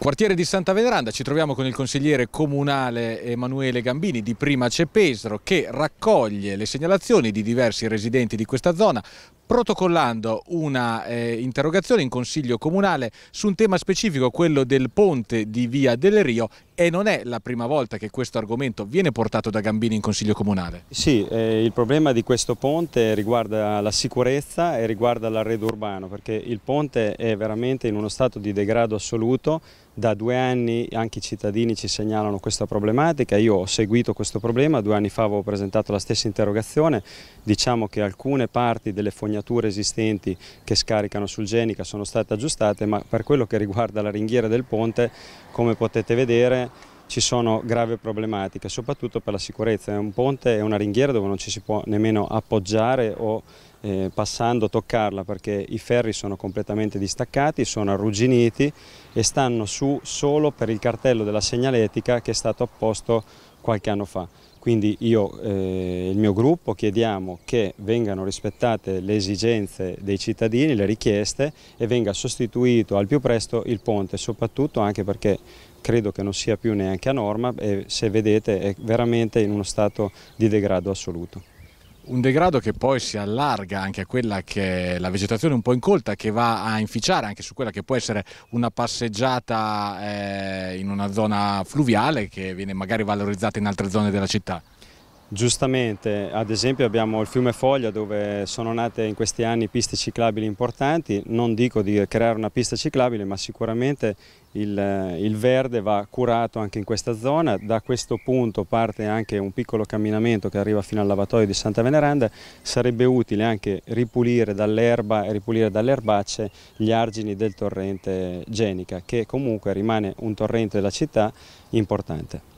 Quartiere di Santa Veneranda, ci troviamo con il consigliere comunale Emanuele Gambini di Prima Cepesro che raccoglie le segnalazioni di diversi residenti di questa zona protocollando una eh, interrogazione in consiglio comunale su un tema specifico, quello del ponte di Via del Rio e non è la prima volta che questo argomento viene portato da Gambini in Consiglio Comunale. Sì, eh, il problema di questo ponte riguarda la sicurezza e riguarda l'arredo urbano perché il ponte è veramente in uno stato di degrado assoluto, da due anni anche i cittadini ci segnalano questa problematica, io ho seguito questo problema, due anni fa avevo presentato la stessa interrogazione, diciamo che alcune parti delle fognature esistenti che scaricano sul Genica sono state aggiustate ma per quello che riguarda la ringhiera del ponte come potete vedere ci sono gravi problematiche, soprattutto per la sicurezza. È un ponte, è una ringhiera dove non ci si può nemmeno appoggiare o eh, passando a toccarla perché i ferri sono completamente distaccati, sono arrugginiti e stanno su solo per il cartello della segnaletica che è stato apposto qualche anno fa. Quindi io e eh, il mio gruppo chiediamo che vengano rispettate le esigenze dei cittadini, le richieste e venga sostituito al più presto il ponte, soprattutto anche perché credo che non sia più neanche a norma e se vedete è veramente in uno stato di degrado assoluto un degrado che poi si allarga anche a quella che è la vegetazione un po' incolta che va a inficiare anche su quella che può essere una passeggiata eh, in una zona fluviale che viene magari valorizzata in altre zone della città. Giustamente, ad esempio abbiamo il fiume Foglia dove sono nate in questi anni piste ciclabili importanti, non dico di creare una pista ciclabile ma sicuramente il, il, verde va curato anche in questa zona, da questo punto parte anche un piccolo camminamento che arriva fino al lavatoio di Santa Veneranda, sarebbe utile anche ripulire dall'erba e ripulire dalle erbacce gli argini del torrente Genica che comunque rimane un torrente della città importante.